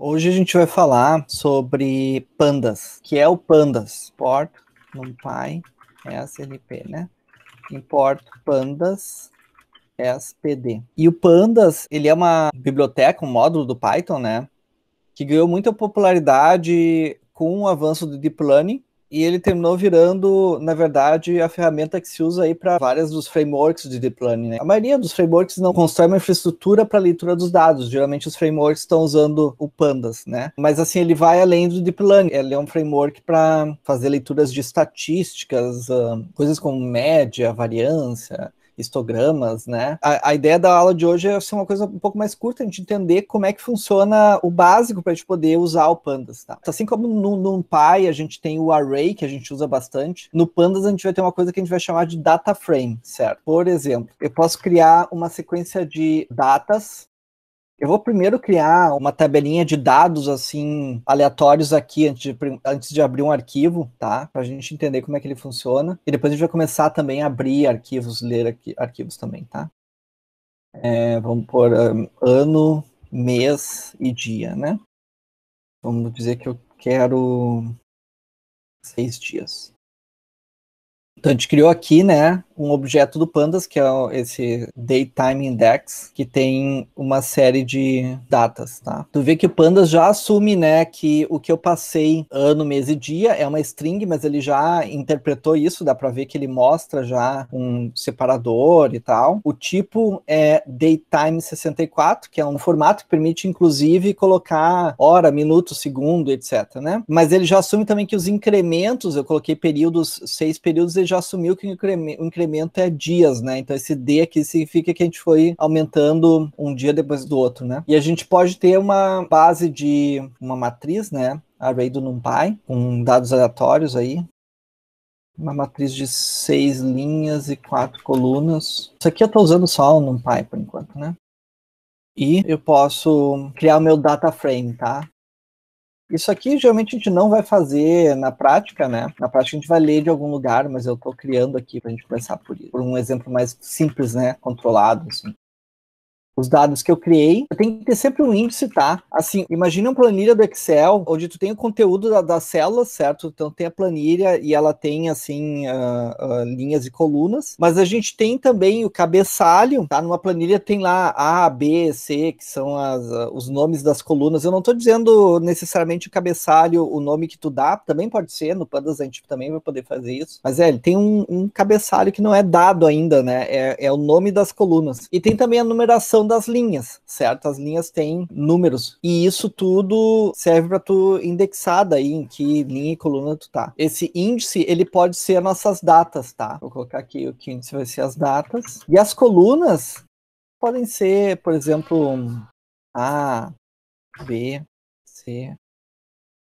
Hoje a gente vai falar sobre pandas, que é o pandas, import numpy slp, é né? Import pandas é spd. E o pandas, ele é uma biblioteca, um módulo do Python, né? Que ganhou muita popularidade com o avanço do deep learning e ele terminou virando, na verdade, a ferramenta que se usa aí para várias dos frameworks de deep learning. Né? A maioria dos frameworks não constrói uma infraestrutura para leitura dos dados. Geralmente os frameworks estão usando o pandas, né? Mas assim ele vai além do deep learning. Ele é um framework para fazer leituras de estatísticas, ah, coisas como média, variância, histogramas, né? A, a, ideia da aula de hoje é ser uma coisa um pouco mais curta, a gente entender como é que funciona o básico para a gente poder usar o Pandas, tá? Assim como no, no Py a gente tem o array, que a gente usa bastante, no Pandas a gente vai ter uma coisa que a gente vai chamar de data frame, certo? Por exemplo, eu posso criar uma sequência de datas eu vou primeiro criar uma tabelinha de dados assim aleatórios aqui antes de, antes de abrir um arquivo, tá? Para a gente entender como é que ele funciona. E depois a gente vai começar também a abrir arquivos, ler arquivos também, tá? É, vamos por um, ano, mês e dia, né? Vamos dizer que eu quero seis dias. Então a gente criou aqui, né? um objeto do Pandas, que é esse Daytime Index, que tem uma série de datas, tá? Tu vê que o Pandas já assume, né, que o que eu passei ano, mês e dia é uma string, mas ele já interpretou isso, dá para ver que ele mostra já um separador e tal. O tipo é Daytime 64, que é um formato que permite, inclusive, colocar hora, minuto, segundo, etc, né? Mas ele já assume também que os incrementos, eu coloquei períodos, seis períodos, ele já assumiu que o incremento incremento é dias, né? Então esse D aqui significa que a gente foi aumentando um dia depois do outro, né? E a gente pode ter uma base de uma matriz, né? Array do NumPy, com dados aleatórios aí, uma matriz de seis linhas e quatro colunas. Isso aqui eu estou usando só o NumPy por enquanto, né? E eu posso criar o meu data frame, tá? Isso aqui geralmente a gente não vai fazer na prática, né? Na prática a gente vai ler de algum lugar, mas eu estou criando aqui para a gente começar por, por um exemplo mais simples, né? Controlado, assim os dados que eu criei. Tem que ter sempre um índice, tá? Assim, imagina uma planilha do Excel, onde tu tem o conteúdo da, das células, certo? Então tem a planilha e ela tem, assim, uh, uh, linhas e colunas. Mas a gente tem também o cabeçalho, tá? Numa planilha tem lá A, B, C, que são as, uh, os nomes das colunas. Eu não estou dizendo necessariamente o cabeçalho, o nome que tu dá, também pode ser, no Pandas a gente também vai poder fazer isso. Mas é, ele tem um, um cabeçalho que não é dado ainda, né? É, é o nome das colunas. E tem também a numeração das linhas, certo? As linhas têm números. E isso tudo serve para tu indexar daí em que linha e coluna tu tá. Esse índice, ele pode ser nossas datas, tá? Vou colocar aqui o que índice vai ser as datas. E as colunas podem ser, por exemplo, A, B, C.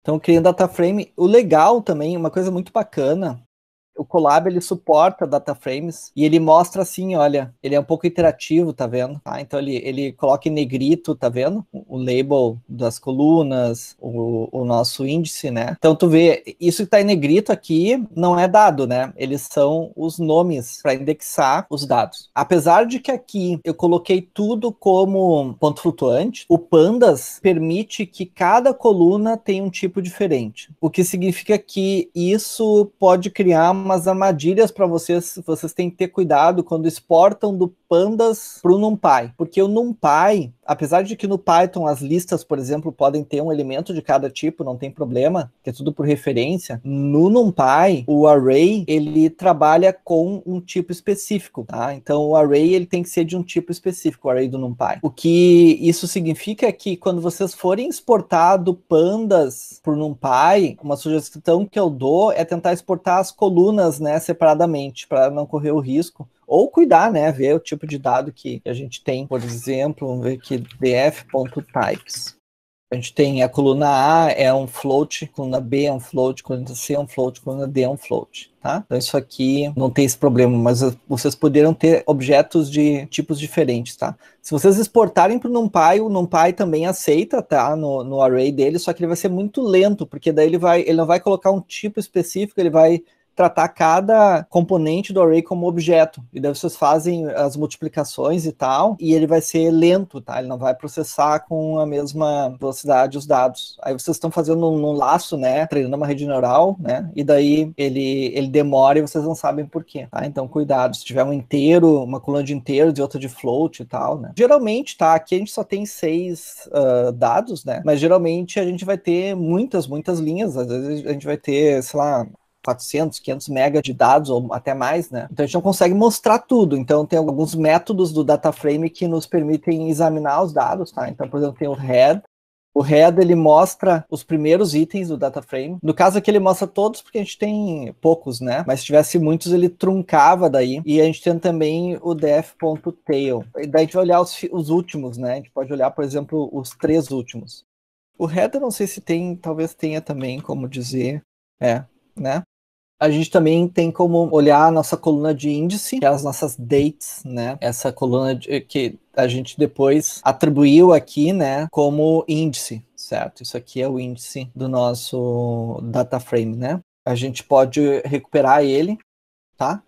Então, criando data frame. O legal também, uma coisa muito bacana o Colab ele suporta data frames e ele mostra assim, olha, ele é um pouco interativo, tá vendo? Ah, então ele, ele coloca em negrito, tá vendo? O label das colunas, o, o nosso índice, né? Então tu vê, isso que tá em negrito aqui não é dado, né? Eles são os nomes para indexar os dados. Apesar de que aqui eu coloquei tudo como ponto flutuante, o pandas permite que cada coluna tenha um tipo diferente, o que significa que isso pode criar umas armadilhas para vocês. Vocês têm que ter cuidado quando exportam do Pandas para o NumPy, porque o NumPy apesar de que no Python as listas, por exemplo, podem ter um elemento de cada tipo, não tem problema, que é tudo por referência, no NumPy, o array, ele trabalha com um tipo específico, tá? Então o array ele tem que ser de um tipo específico, o array do NumPy. O que isso significa é que quando vocês forem exportar do pandas por NumPy, uma sugestão que eu dou é tentar exportar as colunas, né, separadamente, para não correr o risco ou cuidar, né? Ver o tipo de dado que a gente tem, por exemplo, vamos ver aqui, df.types. A gente tem a coluna A é um float, coluna B é um float, coluna C é um float, coluna D é um float, tá? Então isso aqui não tem esse problema, mas vocês poderão ter objetos de tipos diferentes, tá? Se vocês exportarem para o NumPy, o NumPy também aceita, tá? No, no array dele, só que ele vai ser muito lento, porque daí ele vai, ele não vai colocar um tipo específico, ele vai tratar cada componente do array como objeto. E daí vocês fazem as multiplicações e tal, e ele vai ser lento, tá? Ele não vai processar com a mesma velocidade os dados. Aí vocês estão fazendo um, um laço, né? Treinando uma rede neural, né? E daí ele, ele demora e vocês não sabem por quê, tá? Então cuidado. Se tiver um inteiro, uma coluna de inteiro e outra de float e tal, né? Geralmente, tá? Aqui a gente só tem seis uh, dados, né? Mas geralmente a gente vai ter muitas, muitas linhas. Às vezes a gente vai ter, sei lá, 400, 500 mega de dados ou até mais, né? Então a gente não consegue mostrar tudo. Então tem alguns métodos do DataFrame que nos permitem examinar os dados, tá? Então, por exemplo, tem o head, o head ele mostra os primeiros itens do data frame. No caso aqui ele mostra todos porque a gente tem poucos, né? Mas se tivesse muitos ele truncava daí. E a gente tem também o def.tail. Daí a gente vai olhar os, os, últimos, né? A gente pode olhar, por exemplo, os três últimos. O head eu não sei se tem, talvez tenha também como dizer, é, né? A gente também tem como olhar a nossa coluna de índice, que é as nossas dates, né? Essa coluna de, que a gente depois atribuiu aqui, né, como índice, certo? Isso aqui é o índice do nosso data frame, né? A gente pode recuperar ele, tá?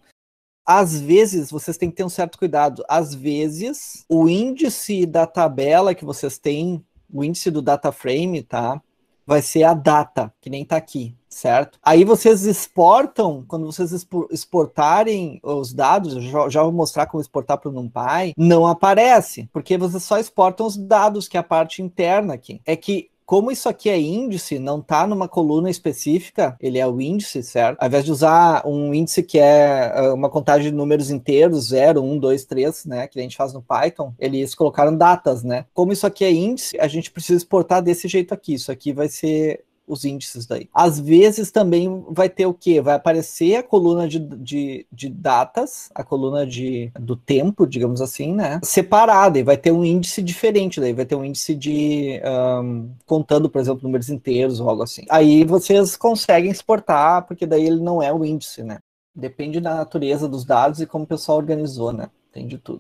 Às vezes, vocês têm que ter um certo cuidado. Às vezes, o índice da tabela que vocês têm, o índice do data frame, tá? vai ser a data, que nem tá aqui, certo? Aí vocês exportam, quando vocês exportarem os dados, já, já vou mostrar como exportar para o NumPy, não aparece, porque vocês só exportam os dados, que é a parte interna aqui. É que como isso aqui é índice, não tá numa coluna específica, ele é o índice, certo? Ao invés de usar um índice que é eh, uma contagem de números inteiros, 0, 1, 2, 3, né, que a gente faz no Python, eles colocaram datas, né? Como isso aqui é índice, a gente precisa exportar desse jeito aqui. Isso aqui vai ser os índices daí. Às vezes também vai ter o que? Vai aparecer a coluna de, de, de, datas, a coluna de, do tempo, digamos assim, né? Separada, e vai ter um índice diferente daí, vai ter um índice de um, contando, por exemplo, números inteiros ou algo assim. Aí vocês conseguem exportar, porque daí ele não é o índice, né? Depende da natureza dos dados e como o pessoal organizou, né? Tem de tudo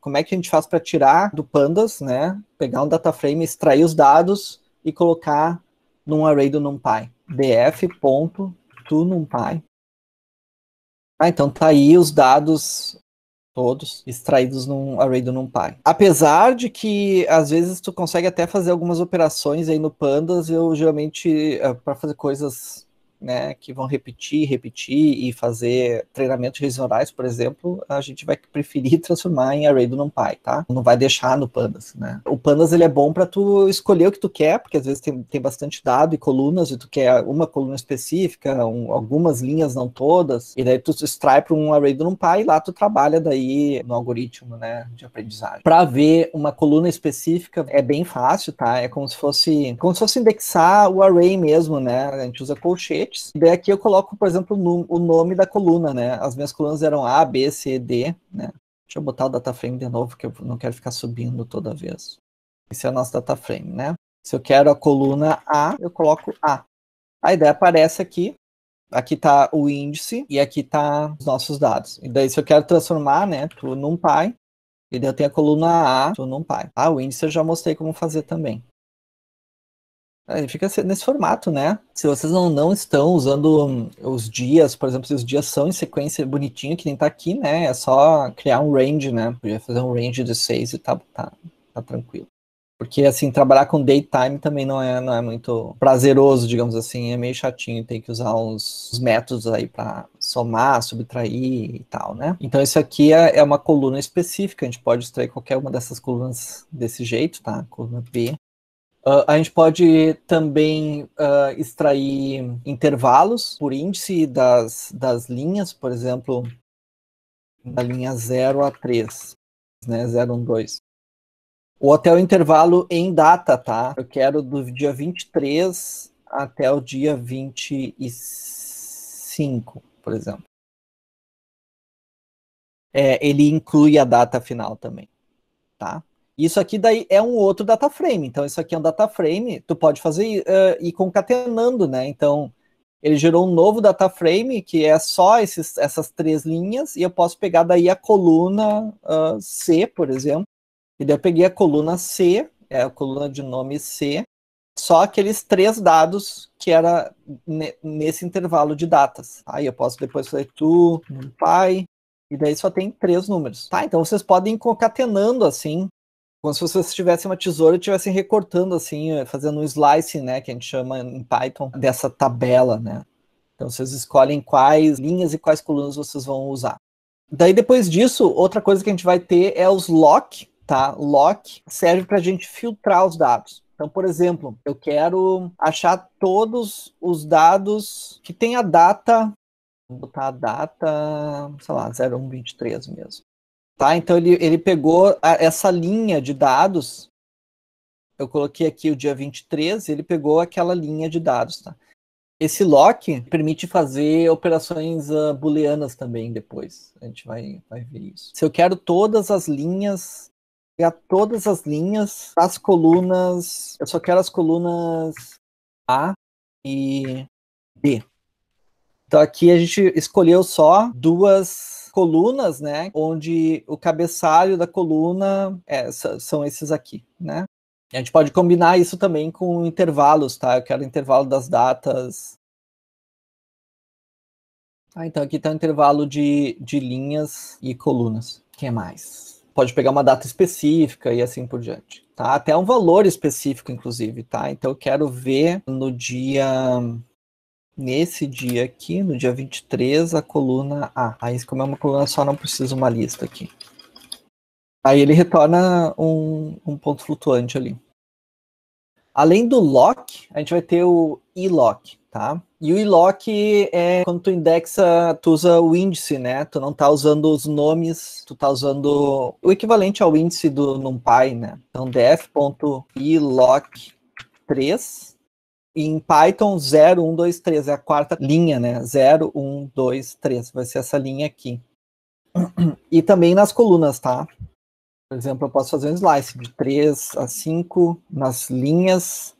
como é que a gente faz para tirar do pandas, né? Pegar um data frame, extrair os dados e colocar num array do NumPy. df.toNumPy. Ah, então tá aí os dados todos extraídos num array do NumPy. Apesar de que às vezes tu consegue até fazer algumas operações aí no pandas, eu geralmente eh, para fazer coisas né, que vão repetir, repetir e fazer treinamentos regionais, por exemplo, a gente vai preferir transformar em array do NumPy, tá? Não vai deixar no Pandas, né? O Pandas ele é bom para tu escolher o que tu quer, porque às vezes tem, tem bastante dado e colunas e tu quer uma coluna específica, um, algumas linhas não todas, e daí tu extrai para um array do NumPy e lá tu trabalha daí no algoritmo, né, de aprendizagem. Para ver uma coluna específica é bem fácil, tá? É como se fosse como se fosse indexar o array mesmo, né? A gente usa colchete tapetes. Daí aqui eu coloco, por exemplo, o nome da coluna, né? As minhas colunas eram A, B, C, D, né? Deixa eu botar o data frame de novo, que eu não quero ficar subindo toda vez. Esse é o nosso data frame né? Se eu quero a coluna A, eu coloco A. a ideia aparece aqui, aqui tá o índice e aqui tá os nossos dados. E daí se eu quero transformar, né, tu num pai, e daí eu tenho a coluna A, tu num pai. Ah, o índice eu já mostrei como fazer também. Ele é, fica nesse formato, né? Se vocês não, não estão usando hum, os dias, por exemplo, se os dias são em sequência bonitinho, que nem tá aqui, né? É só criar um range, né? Podia fazer um range de 6 e tá, tá, tá tranquilo. Porque, assim, trabalhar com daytime também não é, não é muito prazeroso, digamos assim. É meio chatinho, tem que usar uns métodos aí para somar, subtrair e tal, né? Então, isso aqui é, é uma coluna específica. A gente pode extrair qualquer uma dessas colunas desse jeito, tá? Coluna B. Uh, a gente pode também uh, extrair intervalos por índice das, das linhas, por exemplo, da linha 0 a 3, né? 0, 1, 2. Ou até o intervalo em data, tá? Eu quero do dia 23 até o dia 25, por exemplo. É, ele inclui a data final também, tá? Isso aqui daí é um outro data frame. Então, isso aqui é um data frame, tu pode fazer uh, e concatenando, né? Então, ele gerou um novo data frame que é só esses, essas três linhas, e eu posso pegar daí a coluna uh, C, por exemplo. E daí eu peguei a coluna C, é a coluna de nome C, só aqueles três dados que era nesse intervalo de datas. Aí tá? eu posso depois fazer tu, numpy, e daí só tem três números. Tá, então vocês podem ir concatenando assim como se vocês tivessem uma tesoura e estivesse recortando assim, eh, fazendo um slice, né, que a gente chama em Python, dessa tabela, né. Então vocês escolhem quais linhas e quais colunas vocês vão usar. Daí depois disso, outra coisa que a gente vai ter é os lock, tá? Lock serve para a gente filtrar os dados. Então, por exemplo, eu quero achar todos os dados que tem a data, vou botar a data, sei lá, 0123 mesmo. Tá? Então ele, ele pegou a, essa linha de dados. Eu coloquei aqui o dia 23, ele pegou aquela linha de dados, tá? Esse lock permite fazer operações uh, booleanas também depois. A gente vai, vai ver isso. Se eu quero todas as linhas, pegar todas as linhas, as colunas, eu só quero as colunas A e B. Então aqui a gente escolheu só duas colunas, né? Onde o cabeçalho da coluna é, são esses aqui, né? A gente pode combinar isso também com intervalos, tá? Eu quero intervalo das datas. Ah, então aqui está o intervalo de, de linhas e colunas. O que mais? Pode pegar uma data específica e assim por diante. Tá? Até um valor específico, inclusive, tá? Então eu quero ver no dia nesse dia aqui, no dia 23, a coluna A. Aí, como é uma coluna só, não precisa uma lista aqui. Aí ele retorna um, um ponto flutuante ali. Além do lock, a gente vai ter o ilock, tá? E o ilock é quando tu indexa, tu usa o índice, né? Tu não tá usando os nomes, tu tá usando o equivalente ao índice do NumPy, né? Então def.ilock3 em Python, 0, 1, 2, 3, é a quarta linha, né? 0, 1, 2, 3, vai ser essa linha aqui. E também nas colunas, tá? Por exemplo, eu posso fazer um slice de 3 a 5 nas linhas,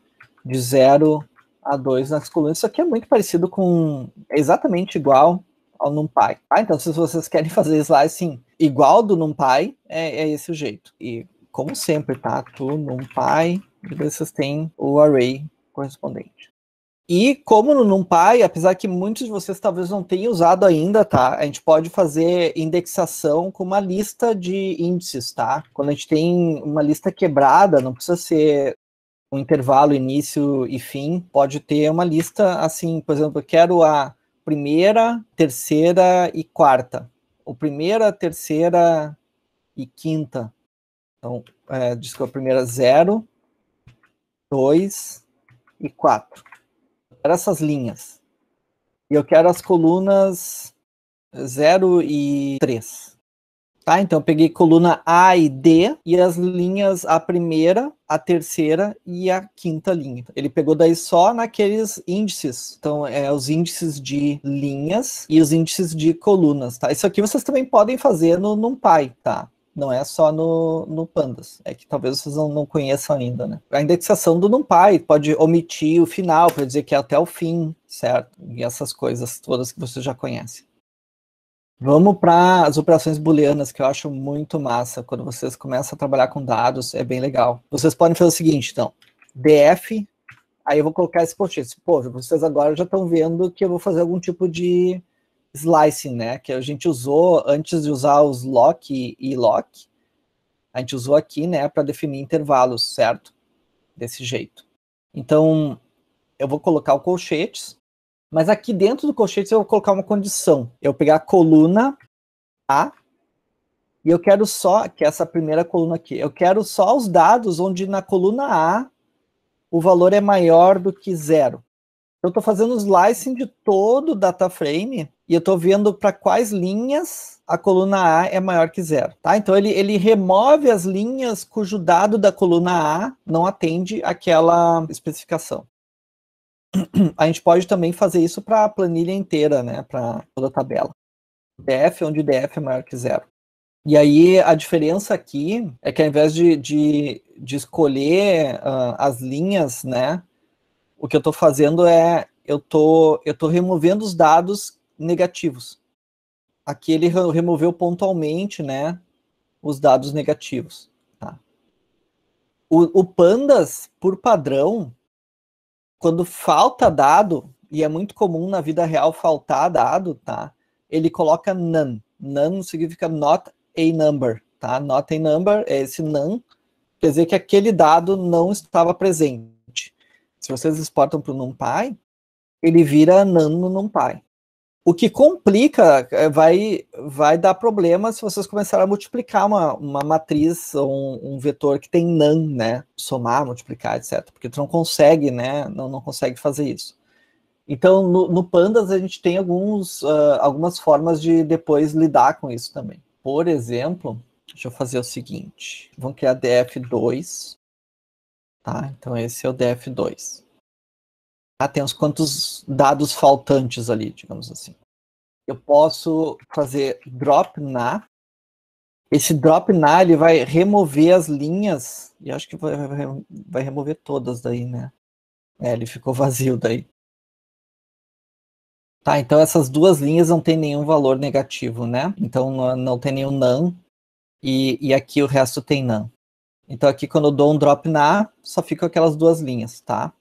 de 0 a 2 nas colunas. Isso aqui é muito parecido com, é exatamente igual ao NumPy. Ah, então, se vocês querem fazer slicing igual do NumPy, é, é esse o jeito. E, como sempre, tá? Tu, NumPy, vocês têm o array correspondente. E como no NumPy, apesar que muitos de vocês talvez não tenham usado ainda, tá? A gente pode fazer indexação com uma lista de índices, tá? Quando a gente tem uma lista quebrada, não precisa ser um intervalo início e fim, pode ter uma lista assim, por exemplo, eu quero a primeira, terceira e quarta. Ou primeira, terceira e quinta. Então, é, a é primeira é zero, dois, e 4. Eu quero essas linhas. E eu quero as colunas 0 e 3. Tá? Então eu peguei coluna A e D e as linhas a primeira, a terceira e a quinta linha. Ele pegou daí só naqueles índices. Então é os índices de linhas e os índices de colunas, tá? Isso aqui vocês também podem fazer no NumPy, tá? não é só no, no Pandas. É que talvez vocês não, não conheçam ainda, né? A indexação do NumPy pode omitir o final para dizer que é até o fim, certo? E essas coisas todas que vocês já conhecem. Vamos para as operações booleanas, que eu acho muito massa. Quando vocês começam a trabalhar com dados, é bem legal. Vocês podem fazer o seguinte, então. DF, aí eu vou colocar esse post Pô, vocês agora já estão vendo que eu vou fazer algum tipo de slicing, né? Que a gente usou antes de usar os lock e lock, a gente usou aqui, né, para definir intervalos, certo? Desse jeito. Então, eu vou colocar o colchetes, mas aqui dentro do colchete eu vou colocar uma condição. Eu pegar a coluna A e eu quero só, que é essa primeira coluna aqui, eu quero só os dados onde na coluna A o valor é maior do que zero. Eu estou fazendo o slicing de todo o data frame e eu estou vendo para quais linhas a coluna A é maior que zero, tá? Então ele, ele remove as linhas cujo dado da coluna A não atende aquela especificação. A gente pode também fazer isso para a planilha inteira, né? Para toda a tabela. DF, onde DF é maior que zero. E aí a diferença aqui é que ao invés de, de, de escolher uh, as linhas, né? O que eu estou fazendo é eu tô, eu tô removendo os dados negativos. Aqui ele removeu pontualmente, né, os dados negativos. Tá? O, o pandas, por padrão, quando falta dado, e é muito comum na vida real faltar dado, tá? Ele coloca none. None significa not a number, tá? Not a number é esse none, quer dizer que aquele dado não estava presente. Se vocês exportam para o NumPy, ele vira none no NumPy. O que complica, eh, vai, vai dar problema se vocês começarem a multiplicar uma, uma matriz, um, um vetor que tem nan, né? Somar, multiplicar, etc. Porque tu não consegue, né? Não, não consegue fazer isso. Então, no, no pandas, a gente tem alguns, uh, algumas formas de depois lidar com isso também. Por exemplo, deixa eu fazer o seguinte. Vamos criar df2. Tá? Então, esse é o df2 ah, tem uns quantos dados faltantes ali, digamos assim. Eu posso fazer drop na. Esse drop na ele vai remover as linhas, e acho que vai, vai remover todas daí, né? É, ele ficou vazio daí. Tá, então essas duas linhas não tem nenhum valor negativo, né? Então não, tem nenhum nan e, e aqui o resto tem nan. Então aqui quando eu dou um drop na, só ficam aquelas duas linhas, tá?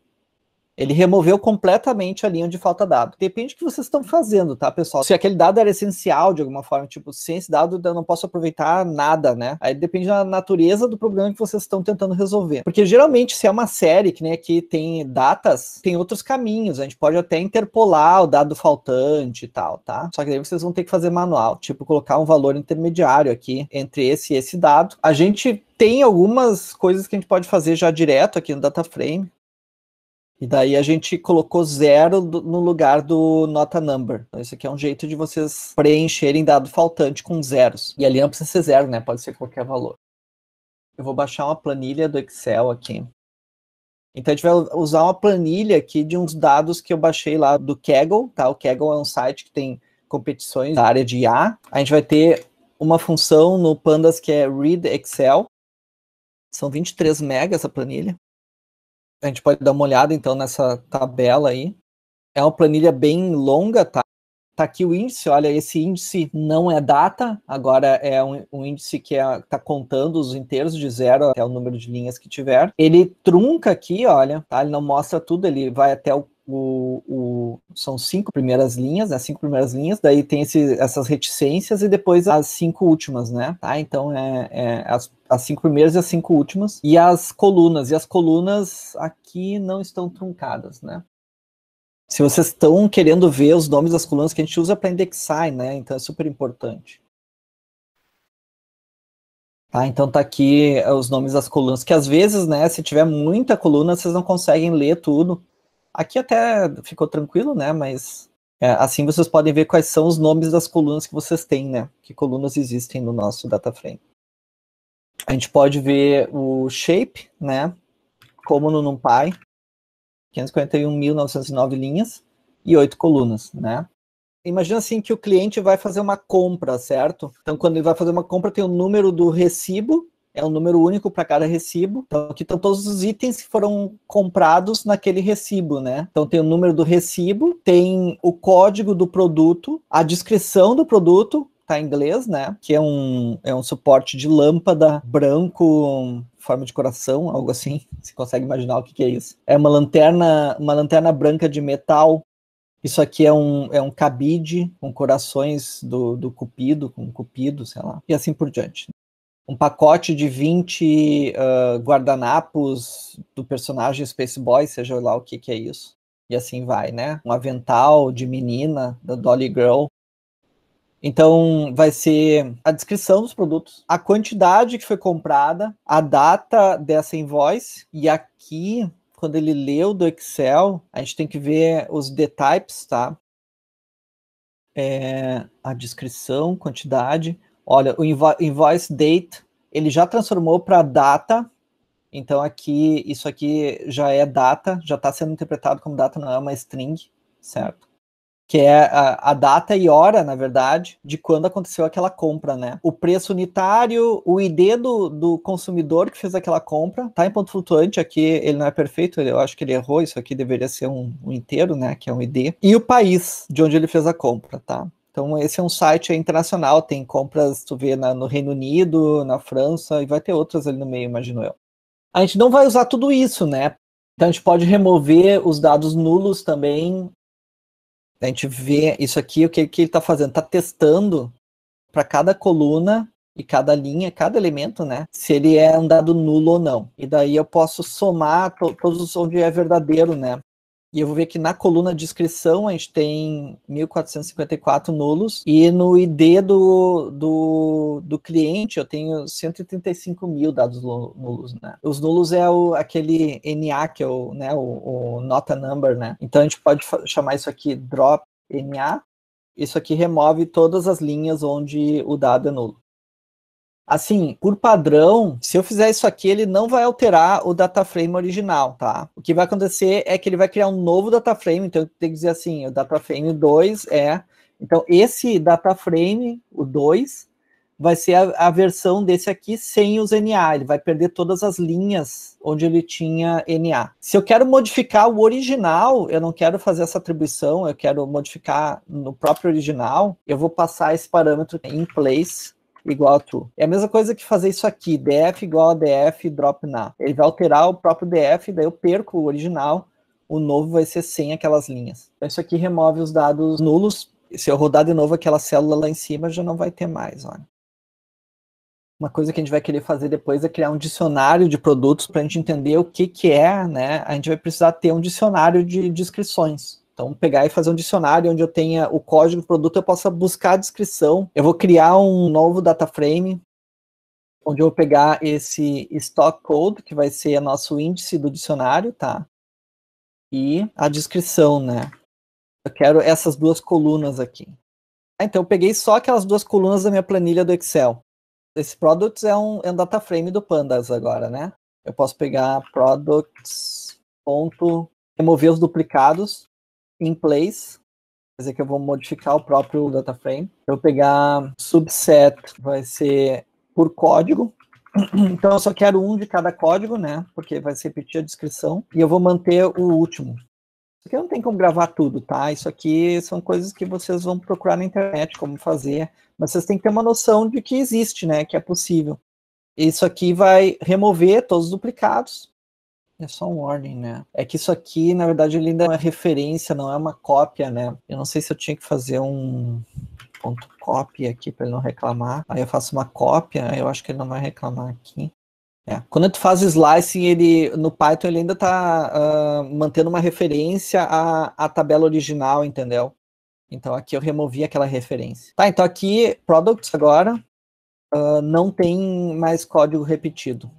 Ele removeu completamente a linha de falta dado. Depende do que vocês estão fazendo, tá, pessoal? Se aquele dado era essencial de alguma forma, tipo, sem esse dado eu não posso aproveitar nada, né? Aí depende da natureza do problema que vocês estão tentando resolver. Porque geralmente, se é uma série que nem né, aqui tem datas, tem outros caminhos. A gente pode até interpolar o dado faltante e tal, tá? Só que daí vocês vão ter que fazer manual, tipo, colocar um valor intermediário aqui entre esse e esse dado. A gente tem algumas coisas que a gente pode fazer já direto aqui no DataFrame, e daí a gente colocou zero no lugar do nota number. Então, isso aqui é um jeito de vocês preencherem dado faltante com zeros. E ali não precisa ser zero, né? Pode ser qualquer valor. Eu vou baixar uma planilha do Excel aqui. Então a gente vai usar uma planilha aqui de uns dados que eu baixei lá do Kaggle, tá? O Kaggle é um site que tem competições da área de IA. A gente vai ter uma função no Pandas que é read Excel. São 23 MB essa planilha a gente pode dar uma olhada então nessa tabela aí. É uma planilha bem longa, tá? Tá aqui o índice, olha, esse índice não é data, agora é um, um índice que é, tá contando os inteiros de zero até o número de linhas que tiver. Ele trunca aqui, olha, tá? Ele não mostra tudo, ele vai até o o, o, são cinco primeiras linhas, né? Cinco primeiras linhas, daí tem esse, essas reticências e depois as cinco últimas, né? Tá? Então é, é as, as, cinco primeiras e as cinco últimas. E as colunas. E as colunas aqui não estão truncadas, né? Se vocês estão querendo ver os nomes das colunas que a gente usa para indexar, né? Então é super importante. Tá, então tá aqui eh, os nomes das colunas, que às vezes, né, se tiver muita coluna, vocês não conseguem ler tudo. Aqui até ficou tranquilo, né? Mas é, assim vocês podem ver quais são os nomes das colunas que vocês têm, né? Que colunas existem no nosso data frame. A gente pode ver o shape, né? Como no NumPy, 541.909 linhas e oito colunas, né? Imagina assim que o cliente vai fazer uma compra, certo? Então, quando ele vai fazer uma compra, tem o número do recibo é um número único para cada recibo. Então, aqui estão todos os itens que foram comprados naquele recibo, né? Então, tem o número do recibo, tem o código do produto, a descrição do produto, tá em inglês, né? Que é um, é um suporte de lâmpada branco, forma de coração, algo assim. Você consegue imaginar o que, que é isso? É uma lanterna, uma lanterna branca de metal. Isso aqui é um, é um cabide com corações do, do cupido, com cupido, sei lá, e assim por diante um pacote de 20 uh, ah, guardanapos do personagem Space Boy, seja lá o que, que é isso. E assim vai, né? Um avental de menina, da Dolly Girl. Então, vai ser a descrição dos produtos, a quantidade que foi comprada, a data dessa invoice, e aqui, quando ele leu do Excel, a gente tem que ver os detypes, tá? É, a descrição, quantidade Olha, o invoice date ele já transformou para data. Então aqui isso aqui já é data, já está sendo interpretado como data, não é uma string, certo? Que é a, a, data e hora, na verdade, de quando aconteceu aquela compra, né? O preço unitário, o ID do, do consumidor que fez aquela compra, tá em ponto flutuante, aqui ele não é perfeito, eu acho que ele errou, isso aqui deveria ser um, um inteiro, né? Que é um ID. E o país de onde ele fez a compra, tá? Então, esse é um site internacional, tem compras, tu vê, na, no Reino Unido, na França, e vai ter outras ali no meio, imagino eu. A gente não vai usar tudo isso, né? Então, a gente pode remover os dados nulos também. A gente vê isso aqui, o que, que ele está fazendo? Está testando para cada coluna e cada linha, cada elemento, né? Se ele é um dado nulo ou não. E daí eu posso somar to todos onde é verdadeiro, né? E eu vou ver que na coluna de inscrição a gente tem 1.454 nulos. E no ID do, do, do cliente eu tenho 135 mil dados nulos, né? Os nulos é o, aquele NA, que é o, né, o, o nota number, né? Então a gente pode chamar isso aqui drop NA. Isso aqui remove todas as linhas onde o dado é nulo. Assim, por padrão, se eu fizer isso aqui, ele não vai alterar o dataframe original, tá? O que vai acontecer é que ele vai criar um novo dataframe, então eu tenho que dizer assim, o dataframe 2 é... Então, esse dataframe, o 2, vai ser a, a, versão desse aqui sem os NA, ele vai perder todas as linhas onde ele tinha NA. Se eu quero modificar o original, eu não quero fazer essa atribuição, eu quero modificar no próprio original, eu vou passar esse parâmetro em place igual a true. É a mesma coisa que fazer isso aqui, df igual a df drop na. Ele vai alterar o próprio df, daí eu perco o original, o novo vai ser sem aquelas linhas. Então, isso aqui remove os dados nulos. Se eu rodar de novo aquela célula lá em cima, já não vai ter mais, olha. Uma coisa que a gente vai querer fazer depois é criar um dicionário de produtos para a gente entender o que, que é, né? A gente vai precisar ter um dicionário de descrições. Então, pegar e fazer um dicionário onde eu tenha o código do produto, eu possa buscar a descrição. Eu vou criar um novo data frame, onde eu vou pegar esse stock code, que vai ser nosso índice do dicionário, tá? E a descrição, né? Eu quero essas duas colunas aqui. Ah, então, eu peguei só aquelas duas colunas da minha planilha do Excel. Esse products é um, é um data frame do Pandas agora, né? Eu posso pegar products. Ponto, remover os duplicados in place, quer dizer que eu vou modificar o próprio data frame. Eu pegar subset, vai ser por código. Então eu só quero um de cada código, né? Porque vai se repetir a descrição. E eu vou manter o último. Isso aqui não tem como gravar tudo, tá? Isso aqui são coisas que vocês vão procurar na internet como fazer. Mas vocês têm que ter uma noção de que existe, né? Que é possível. Isso aqui vai remover todos os duplicados é só um warning, né? É que isso aqui, na verdade, ele ainda é uma referência, não é uma cópia, né? Eu não sei se eu tinha que fazer um ponto copy aqui para ele não reclamar. Aí eu faço uma cópia, aí eu acho que ele não vai reclamar aqui. É. Quando tu faz slicing, ele no Python ele ainda está uh, ah, mantendo uma referência à, à tabela original, entendeu? Então aqui eu removi aquela referência. Tá, então aqui products agora uh, não tem mais código repetido.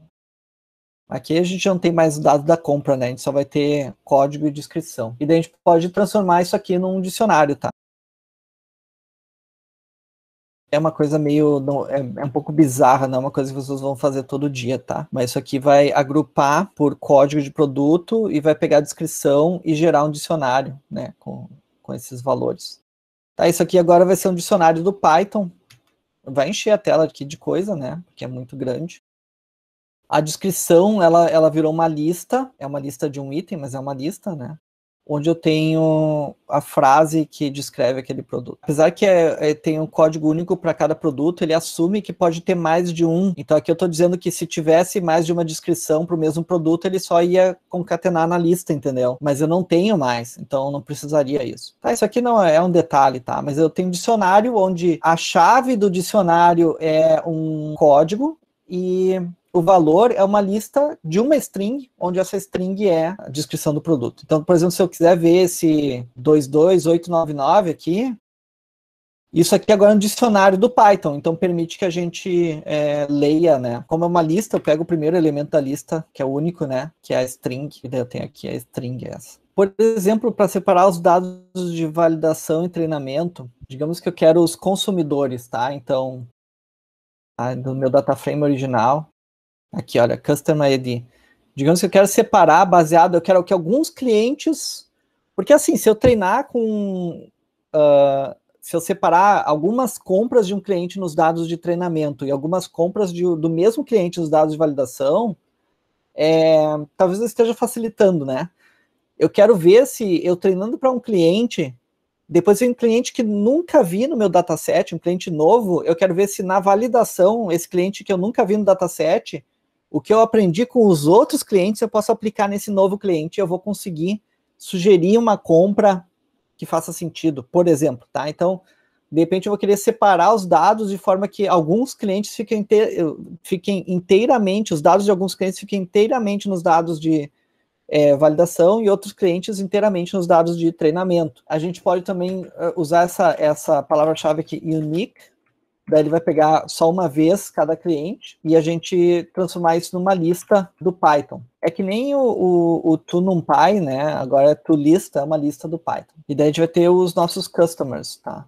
Aqui a gente não tem mais o dado da compra, né? A gente só vai ter código e descrição. E daí a gente pode transformar isso aqui num dicionário, tá? É uma coisa meio. é, é, um pouco bizarra, não é uma coisa que vocês vão fazer todo dia, tá? Mas isso aqui vai agrupar por código de produto e vai pegar a descrição e gerar um dicionário, né? Com, com esses valores. Tá, isso aqui agora vai ser um dicionário do Python. Vai encher a tela aqui de coisa, né? Porque é muito grande. A descrição, ela, ela virou uma lista, é uma lista de um item, mas é uma lista, né? Onde eu tenho a frase que descreve aquele produto. Apesar que é, é tem um código único para cada produto, ele assume que pode ter mais de um. Então aqui eu estou dizendo que se tivesse mais de uma descrição para o mesmo produto, ele só ia concatenar na lista, entendeu? Mas eu não tenho mais, então não precisaria isso. Tá, isso aqui não é, é um detalhe, tá? Mas eu tenho um dicionário onde a chave do dicionário é um código e o valor é uma lista de uma string, onde essa string é a descrição do produto. Então, por exemplo, se eu quiser ver esse 22899 aqui, isso aqui agora é um dicionário do Python, então permite que a gente é, leia, né? Como é uma lista, eu pego o primeiro elemento da lista, que é o único, né? Que é a string, que eu tenho aqui a string é essa. Por exemplo, para separar os dados de validação e treinamento, digamos que eu quero os consumidores, tá? Então, no meu data frame original, Aqui, olha, Custom ID. Digamos que eu quero separar baseado, eu quero que alguns clientes. Porque assim, se eu treinar com. Uh, se eu separar algumas compras de um cliente nos dados de treinamento e algumas compras de, do mesmo cliente nos dados de validação, é, talvez eu esteja facilitando, né? Eu quero ver se eu treinando para um cliente, depois vem um cliente que nunca vi no meu dataset, um cliente novo, eu quero ver se na validação, esse cliente que eu nunca vi no dataset, o que eu aprendi com os outros clientes, eu posso aplicar nesse novo cliente, eu vou conseguir sugerir uma compra que faça sentido, por exemplo, tá? Então, de repente eu vou querer separar os dados de forma que alguns clientes fiquem, inte fiquem inteiramente, os dados de alguns clientes fiquem inteiramente nos dados de é, validação e outros clientes inteiramente nos dados de treinamento. A gente pode também eh, usar essa, essa palavra-chave aqui, unique, Daí ele vai pegar só uma vez cada cliente e a gente transformar isso numa lista do Python. É que nem o, o, o ToNumPy, né? Agora é lista, é uma lista do Python. E daí a gente vai ter os nossos customers, tá?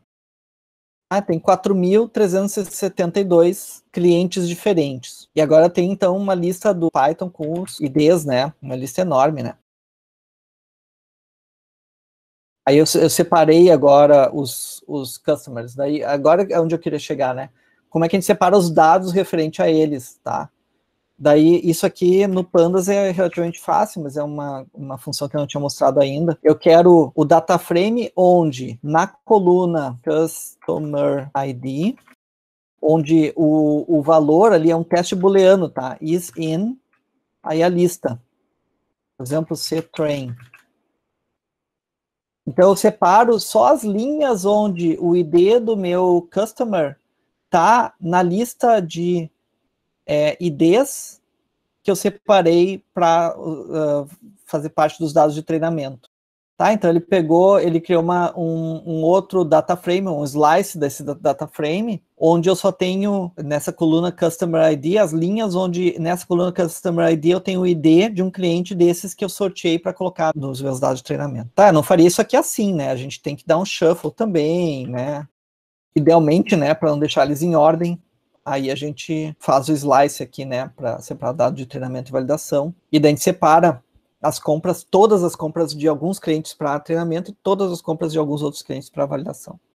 Ah, tem 4.372 clientes diferentes. E agora tem então uma lista do Python com os IDs, né? Uma lista enorme, né? Aí eu, eu separei agora os, os customers. Daí, agora é onde eu queria chegar, né? Como é que a gente separa os dados referente a eles, tá? Daí, isso aqui no Pandas é relativamente fácil, mas é uma, uma função que eu não tinha mostrado ainda. Eu quero o data frame onde, na coluna Customer ID, onde o, o valor ali é um teste booleano, tá? Is in, aí a lista. Por exemplo, C train. Então eu separo só as linhas onde o ID do meu customer tá na lista de é, IDs que eu separei para uh, uh, fazer parte dos dados de treinamento. Tá? Então ele pegou, ele criou uma, um, um, outro data frame, um slice desse data frame, onde eu só tenho nessa coluna Customer ID as linhas onde nessa coluna Customer ID eu tenho o ID de um cliente desses que eu sorteei para colocar nos meus dados de treinamento. Tá, eu não faria isso aqui assim, né? A gente tem que dar um shuffle também, né? Idealmente, né, para não deixar eles em ordem, aí a gente faz o slice aqui, né, para separar dado de treinamento e validação, e daí a gente separa as compras, todas as compras de alguns clientes para treinamento e todas as compras de alguns outros clientes para validação.